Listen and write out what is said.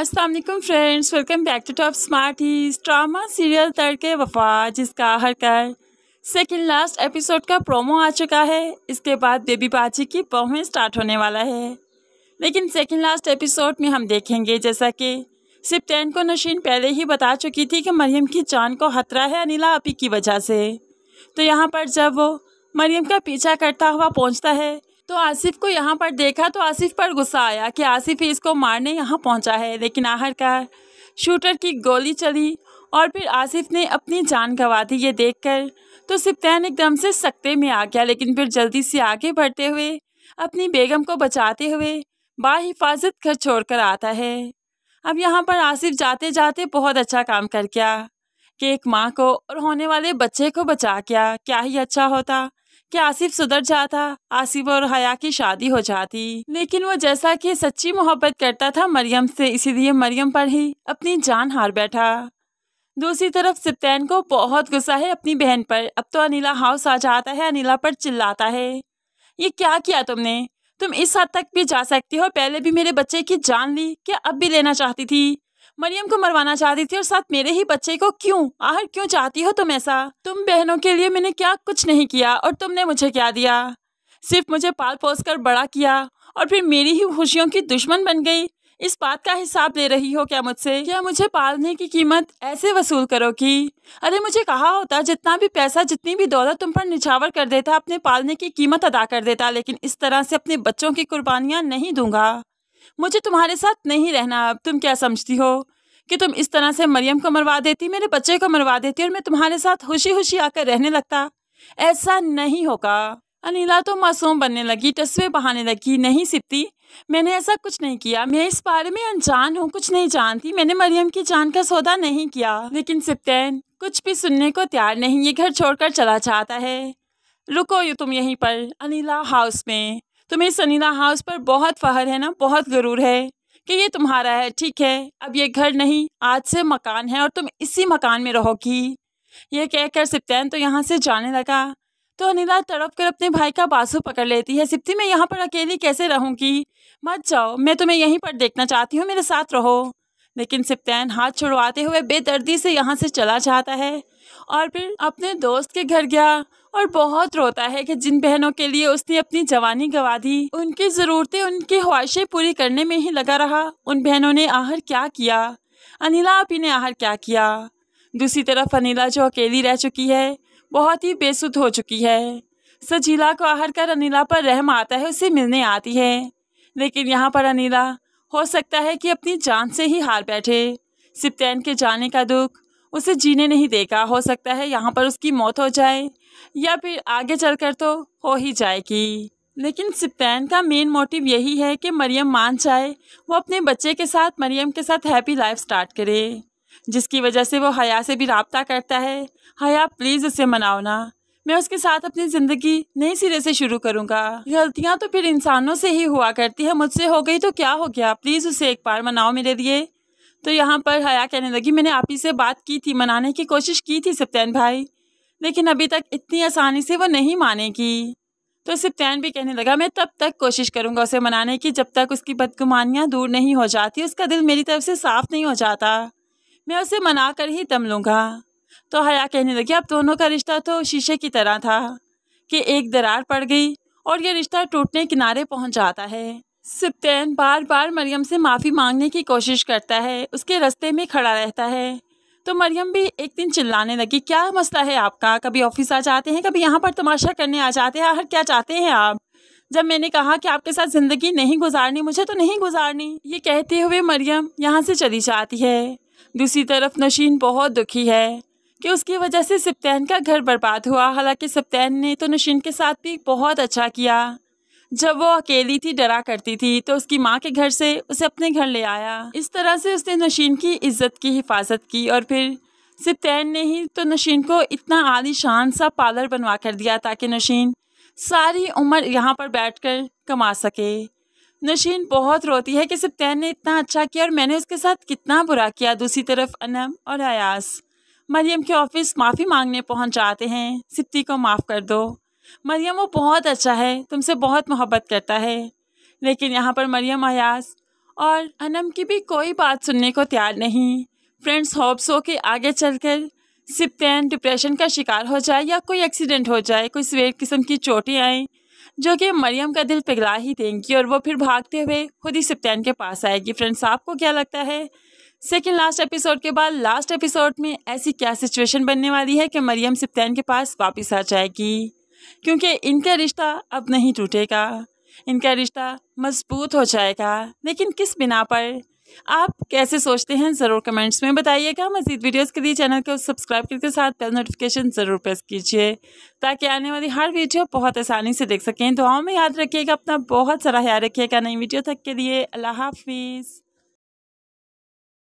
Aslam friends welcome back to top smart हीज drama serial तड़के वफा जिसका हर कर सेकेंड लास्ट एपिसोड का प्रोमो आ चुका है इसके बाद बेबी बाची की बहुएँ स्टार्ट होने वाला है लेकिन सेकेंड लास्ट एपिसोड में हम देखेंगे जैसा कि सिप्टेन को नशीन पहले ही बता चुकी थी कि मरियम की जान को खतरा है अनिला अपी की वजह से तो यहाँ पर जब वो मरियम का पीछा करता हुआ पहुँचता है तो आसिफ को यहाँ पर देखा तो आसिफ पर गुस्सा आया कि आसिफ इसको मारने यहाँ पहुँचा है लेकिन आखिरकार शूटर की गोली चली और फिर आसिफ ने अपनी जान गंवा दी ये देखकर तो सिप्तैन एकदम से सकते में आ गया लेकिन फिर जल्दी से आगे बढ़ते हुए अपनी बेगम को बचाते हुए बाहिफाजत घर छोड़कर आता है अब यहाँ पर आसिफ जाते जाते बहुत अच्छा काम कर गया कि एक माँ को और होने वाले बच्चे को बचा गया क्या ही अच्छा होता कि आसिफ सुधर जाता आसिफ और हया की शादी हो जाती लेकिन वो जैसा कि सच्ची मोहब्बत करता था मरियम से इसीलिए मरियम पर ही अपनी जान हार बैठा दूसरी तरफ सिप्तैन को बहुत गुस्सा है अपनी बहन पर अब तो अनिला हाउस आ जाता है अनिला पर चिल्लाता है ये क्या किया तुमने तुम इस हद तक भी जा सकती हो पहले भी मेरे बच्चे की जान ली क्या अब भी लेना चाहती थी मरियम को मरवाना चाहती थी और साथ मेरे ही बच्चे को क्यों आहर क्यों चाहती हो तुम ऐसा तुम बहनों के लिए मैंने क्या कुछ नहीं किया और तुमने मुझे क्या दिया सिर्फ मुझे पाल पोस कर बड़ा किया और फिर मेरी ही खुशियों की दुश्मन बन गई इस बात का हिसाब ले रही हो क्या मुझसे क्या मुझे पालने की कीमत ऐसे वसूल करो कि अरे मुझे कहा होता जितना भी पैसा जितनी भी दौलत तुम पर निछावर कर देता अपने पालने की कीमत अदा कर देता लेकिन इस तरह से अपने बच्चों की कुर्बानियाँ नहीं दूंगा मुझे तुम्हारे साथ नहीं रहना अब तुम क्या समझती हो कि तुम इस तरह से मरियम को मरवा देती मेरे बच्चे को मरवा देती और मैं तुम्हारे साथ खुशी खुशी आकर रहने लगता ऐसा नहीं होगा अनिला तो मासूम बनने लगी तस्वीर बहाने लगी नहीं सिपती मैंने ऐसा कुछ नहीं किया मैं इस बारे में अनजान हूँ कुछ नहीं जानती मैंने मरियम की जान का सौदा नहीं किया लेकिन सिप्तैन कुछ भी सुनने को तैयार नहीं ये घर छोड़कर चला जाता है रुको यू तुम यहीं पर अनिला हाउस में तुम्हें तो सनीदा हाउस पर बहुत फहर है ना बहुत गरूर है कि ये तुम्हारा है ठीक है अब ये घर नहीं आज से मकान है और तुम इसी मकान में रहोगी ये कहकर सिप्तैन तो यहाँ से जाने लगा तो अनिला तड़प कर अपने भाई का बासु पकड़ लेती है सिप्ती मैं यहाँ पर अकेली कैसे रहूँगी मत जाओ मैं तुम्हें यहीं पर देखना चाहती हूँ मेरे साथ रहो लेकिन सिप्तैन हाथ छुड़वाते हुए बेदर्दी से यहाँ से चला जाता है और फिर अपने दोस्त के घर गया और बहुत रोता है कि जिन बहनों के लिए उसने अपनी जवानी गवा दी उनकी ज़रूरतें उनकी ख्वाहिशें पूरी करने में ही लगा रहा उन बहनों ने आहर क्या किया अनिला आपी ने आहर क्या किया दूसरी तरफ अनिला जो अकेली रह चुकी है बहुत ही बेसुध हो चुकी है सजीला को आहर कर अनिला पर रहम आता है उसे मिलने आती है लेकिन यहाँ पर अनिला हो सकता है कि अपनी जान से ही हार बैठे सिप्तैन के जाने का दुख उसे जीने नहीं देगा हो सकता है यहाँ पर उसकी मौत हो जाए या फिर आगे चलकर तो हो ही जाएगी लेकिन सिप्तैन का मेन मोटिव यही है कि मरियम मान जाए वो अपने बच्चे के साथ मरियम के साथ हैप्पी लाइफ स्टार्ट करे जिसकी वजह से वो हया से भी रबता करता है हया प्लीज़ उसे मनाओ ना मैं उसके साथ अपनी ज़िंदगी नए सिरे से शुरू करूँगा गलतियाँ तो फिर इंसानों से ही हुआ करती है मुझसे हो गई तो क्या हो गया प्लीज़ उसे एक बार मनाओ मेरे लिए तो यहाँ पर हया कहने लगी मैंने आप ही से बात की थी मनाने की कोशिश की थी सप्तैन भाई लेकिन अभी तक इतनी आसानी से वो नहीं मानेगी तो सिप्तैन भी कहने लगा मैं तब तक कोशिश करूंगा उसे मनाने की जब तक उसकी बदगुमानियाँ दूर नहीं हो जाती उसका दिल मेरी तरफ से साफ नहीं हो जाता मैं उसे मना कर ही दम लूँगा तो हया कहने लगी अब दोनों का रिश्ता तो शीशे की तरह था कि एक दरार पड़ गई और यह रिश्ता टूटने किनारे पहुंच जाता है सिप्तैन बार बार मरियम से माफ़ी मांगने की कोशिश करता है उसके रस्ते में खड़ा रहता है तो मरियम भी एक दिन चिल्लाने लगी क्या मसला है आपका कभी ऑफिस आ जाते हैं कभी यहाँ पर तमाशा करने आ जाते हैं हर क्या चाहते हैं आप जब मैंने कहा कि आपके साथ ज़िंदगी नहीं गुजारनी मुझे तो नहीं गुजारनी ये कहते हुए मरियम यहाँ से चली जाती है दूसरी तरफ नशीन बहुत दुखी है कि उसकी वजह से सप्तैन का घर बर्बाद हुआ हालांकि सिप्तैन ने तो नशीन के साथ भी बहुत अच्छा किया जब वो अकेली थी डरा करती थी तो उसकी माँ के घर से उसे अपने घर ले आया इस तरह से उसने नशीन की इज्जत की हिफाजत की और फिर सिर्फ तैन ने ही तो नशीन को इतना आलीशान सा पार्लर बनवा कर दिया ताकि नशीन सारी उम्र यहाँ पर कर कमा सके नशीन बहुत रोती है कि सिर्फ तैन ने इतना अच्छा किया और मैंने उसके साथ कितना बुरा किया दूसरी तरफ अनम और अयास मरियम के ऑफिस माफ़ी मांगने पहुंच जाते हैं सिप्ती को माफ़ कर दो मरियम वो बहुत अच्छा है तुमसे बहुत मोहब्बत करता है लेकिन यहाँ पर मरियम अयास और अनम की भी कोई बात सुनने को तैयार नहीं फ्रेंड्स होप्स हो कि आगे चलकर सिप्तैन डिप्रेशन का शिकार हो जाए या कोई एक्सीडेंट हो जाए कोई सवेर किस्म की चोटें आएँ जो कि मरियम का दिल पिघला ही देंगी और वो फिर भागते हुए खुद ही सिप्तैन के पास आएगी फ्रेंड्स आपको क्या लगता है सेकेंड लास्ट एपिसोड के बाद लास्ट एपिसोड में ऐसी क्या सिचुएशन बनने वाली है कि मरियम सिप्तैन के पास वापस आ जाएगी क्योंकि इनका रिश्ता अब नहीं टूटेगा इनका रिश्ता मजबूत हो जाएगा लेकिन किस बिना पर आप कैसे सोचते हैं ज़रूर कमेंट्स में बताइएगा मजीद वीडियोस के लिए चैनल को सब्सक्राइब करके साथ बेल नोटिफिकेशन ज़रूर प्रेस कीजिए ताकि आने वाली हर वीडियो बहुत आसानी से देख सकें दुआओं में याद रखिएगा अपना बहुत सारा ख्याल रखिएगा नई वीडियो तक के लिए अल्लाह हाफिज़